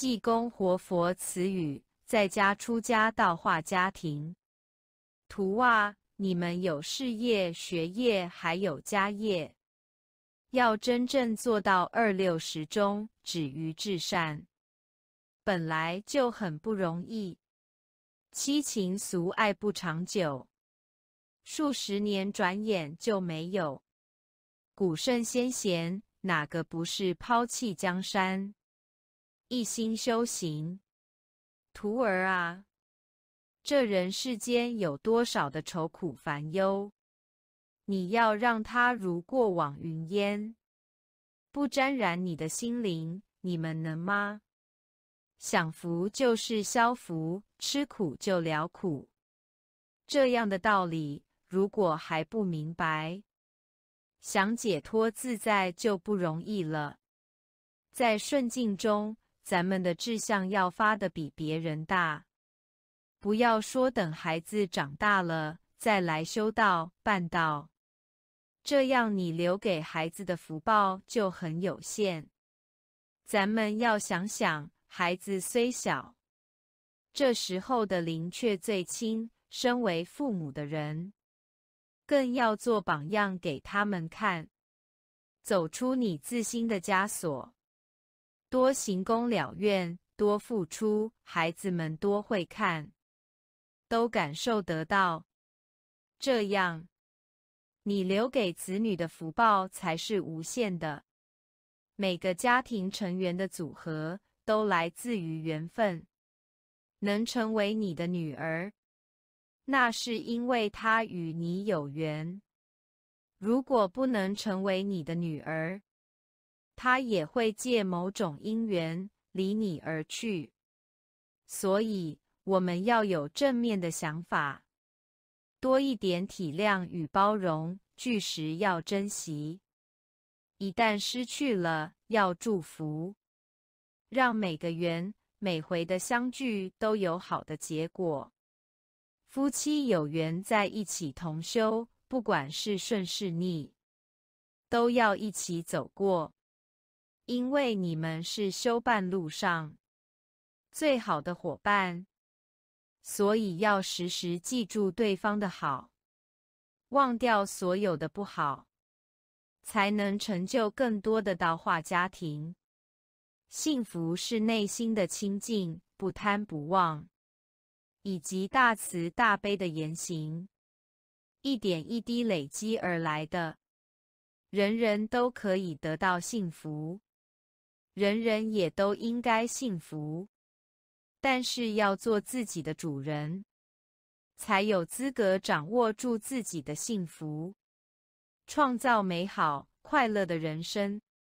济公活佛词语：在家出家，道化家庭。图啊！你们有事业、学业，还有家业，要真正做到二六十中止于至善，本来就很不容易。七情俗爱不长久，数十年转眼就没有。古圣先贤哪个不是抛弃江山？一心修行，徒儿啊，这人世间有多少的愁苦烦忧，你要让他如过往云烟，不沾染你的心灵，你们能吗？享福就是消福，吃苦就了苦，这样的道理如果还不明白，想解脱自在就不容易了。在顺境中。咱们的志向要发的比别人大，不要说等孩子长大了再来修道办道，这样你留给孩子的福报就很有限。咱们要想想，孩子虽小，这时候的灵却最亲。身为父母的人，更要做榜样给他们看，走出你自心的枷锁。多行功了愿，多付出，孩子们多会看，都感受得到。这样，你留给子女的福报才是无限的。每个家庭成员的组合都来自于缘分。能成为你的女儿，那是因为她与你有缘。如果不能成为你的女儿，他也会借某种因缘离你而去，所以我们要有正面的想法，多一点体谅与包容。据时要珍惜，一旦失去了要祝福，让每个缘、每回的相聚都有好的结果。夫妻有缘在一起同修，不管是顺是逆，都要一起走过。因为你们是修办路上最好的伙伴，所以要时时记住对方的好，忘掉所有的不好，才能成就更多的道化家庭。幸福是内心的清净，不贪不妄，以及大慈大悲的言行，一点一滴累积而来的人人都可以得到幸福。人人也都应该幸福，但是要做自己的主人，才有资格掌握住自己的幸福，创造美好快乐的人生。